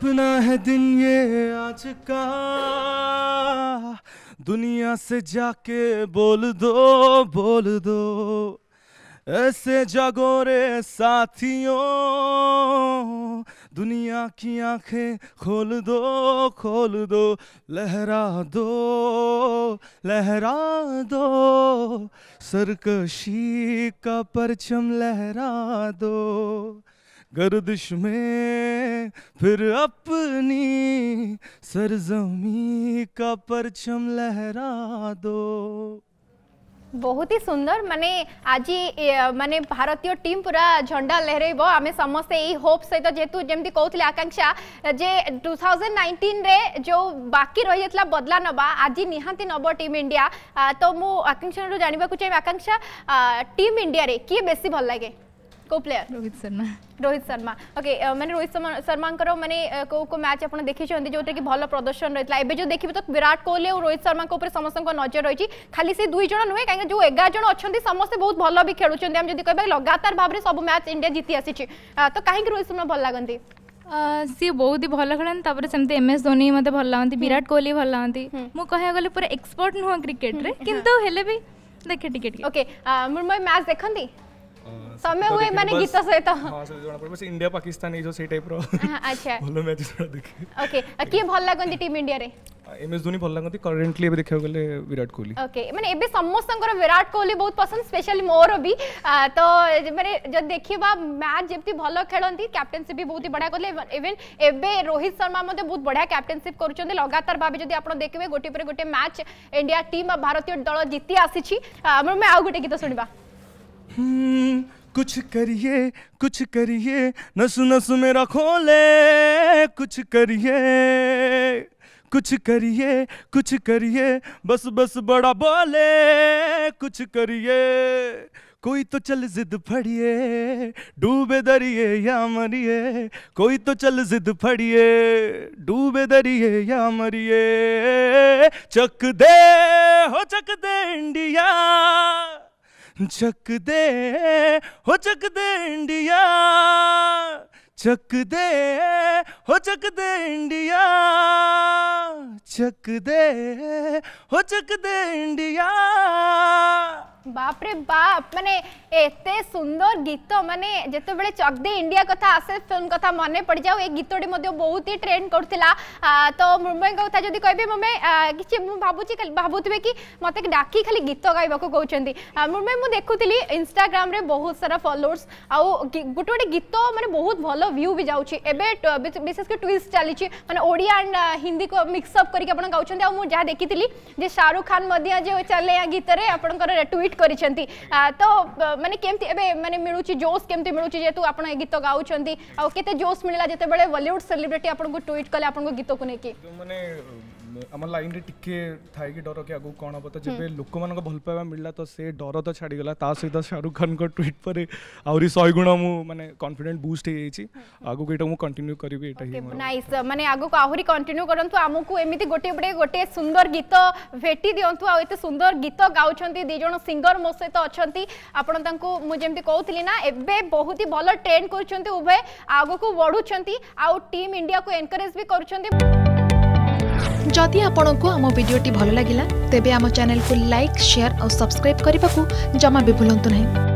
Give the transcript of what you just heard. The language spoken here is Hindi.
अपना है दिन ये आज का दुनिया से जाके बोल दो बोल दो ऐसे जागो रे साथियों दुनिया की आंखें खोल दो खोल दो लहरा दो लहरा दो सरकशी का परचम लहरा दो गर्दिश में फिर अपनी सरजमी का परचम लहरा दो बहुत ही सुंदर माने आज माने भारतीय टीम पूरा झंडा लहरब आम समस्ते यही होप सहित तो जमी कहते आकांक्षा जे 2019 रे जो बाकी रही जाता बदला नवा आज निहांती नब टीम इंडिया तो मु आकांक्षा जानवाक चाहिए आकांक्षा टीम इंडिया रे किए बेसी भल लगे को प्लेयर रोहित शर्मा रोहित शर्मा ओके मैंने रोहित शर्मा मैंने uh, को को मैच आपड़ देखी जो कि भल प्रदर्शन रही है जो देखिए तो विराट कोहली और रोहित शर्मा उपर समस्त नजर रही खाली से दुई जन नुहे कहीं जो एगार जन अच्छा समस्त बहुत भल भी खेलुं आम जब कह लगातार भाव में सब मैच इंडिया जीति आसी तो कहीं रोहित शर्मा भल लगती uh, सी बहुत ही भल खेलती एम एस धोनी मतलब भल लगे हम्म। विराट कोहली भल लगे मुझे कह पूरा एक्सपर्ट नुह क्रिकेट रे हम्म। किंतु हेले भी देखे टिकेट ओके मैच देखती ତମେ ହୁଏ ମାନେ ଗୀତ ସହିତ ହଁ ସେ ଜଣା ପଡିବ ସେ ଇଣ୍ଡିଆ ପାକିସ୍ତାନ ଏଇ ଯୋ ସେଇ ଟାଇପ୍ ର ଆଚ୍ଛା ଭଲ ମ୍ୟାଚ୍ ଗୁଡା ଦେଖେ ଓକେ କିଏ ଭଲ ଲାଗନ୍ତି ଟିମ୍ ଇଣ୍ଡିଆ ରେ ଏମଏସ୍ ଧୋନି ଭଲ ଲାଗନ୍ତି କରେଣ୍ଟଲି ଏବେ ଦେଖିବାକୁ ଗଲେ ବିରାଟ କୋହଲି ଓକେ ମାନେ ଏବେ ସମସ୍ତଙ୍କର ବିରାଟ କୋହଲି ବହୁତ ପସନ୍ଦ ସ୍ପେଶାଲି ମୋର ବି ତ ମାନେ ଯଦି ଦେଖିବା ମ୍ୟାଚ୍ ଯେମିତି ଭଲ ଖେଳନ୍ତି କ୍ୟାପ୍ଟେନସିପ୍ ବି ବହୁତ ବଢ଼ିଆ କଲେ ଇଭେନ୍ ଏବେ ରୋହିତ ଶର୍ମା ମଧ୍ୟ ବହୁତ ବଢ଼ିଆ କ୍ୟାପ୍ଟେନସିପ୍ କରୁଛନ୍ତି ଲଗାତାର ଭାବେ ଯଦି ଆପଣ ଦେଖିବେ ଗୋଟିଏ ପରେ ଗୋଟିଏ ମ୍ୟାଚ୍ ଇଣ୍ଡିଆ ଟିମ୍ ଭାରତୀୟ ଦଳ ଜିତି ଆସିଛି ମୁଁ ଆଉ ଗୋଟେ ଗୀତ ଶୁଣିବା हम्म, कुछ करिए कुछ करिए नस नस मेरा खोले कुछ करिए कुछ करिए कुछ करिए बस बस बड़ा बोले कुछ करिए कोई तो चल जिद फड़िए डूबे दरिए या मरिए कोई तो चल जिद फड़िए डूबे दरिए या मरिए चक दे हो चक दे इंडिया झक दे हो झक दे इंडिया चक दे हो झक दे इंडिया झक दे हो झक दे इंडिया बाप रे बाप माने एते सुंदर गीत माने जते बेले चकदी इंडिया कथा आसे फिल्म कथा मने पड़ जाऊ ए गीतोडी मध्ये बहुत ही ट्रेंड करथिला तो मुंबई का कथा जदी कहबे मम्मे किछ मु बाबू जी खाली बाबूतबे की मते डाकी खाली गीत गाइबा को कहउचंती मुंबई मु देखुतली इंस्टाग्राम रे बहुत सारा फॉलोअर्स आ गुटोडे गीत माने बहुत भलो व्यू भी जाउची एबे बिसेस के ट्विस्ट चली छी माने ओडिया एंड हिंदी को मिक्स अप करके अपन गाउचंती आ मु जा देखीतली जे शाहरुख खान मध्ये जे चले गीत रे अपन कर ट्विट हिट गरिन्छ त माने केमति एबे माने जोश केमति मिलुची जेतु आपण गीत गाउछन्ती आ जोश मिलला जेतेबेले बॉलीवुड सेलिब्रिटी आपण को कले आपण गीत को नेकी आम लाइन में टिके थे डर कि आगे कौन हम तो जब लोक मन को भलपाइवा मिलला तो से डर तो छाड़गला सहित शाहरुख खान को ट्विट पर आहरी शह गुण मु मानते कन्फिडेन्ट बुस्ट हो आगे ये कंटिन्यू करी नाइस मैंने आगे आहरी कंटिन्यू करूँ आमको एमती गोटे बड़े गोटे सुंदर गीत भेट दिंतु आते सुंदर गीत गाँव दिज सिंगर मो सहित अच्छा आपंती कहती ना ए बहुत ही भल ट्रेंड कर उभय आगे बढ़ुंट आउ टीम इंडिया को एनकरेज भी कर जदि आपण आम भिडी भल लगा तेब आम चेल्क लाइक सेयार और सब्सक्राइब करने को जमा भी भूलु ना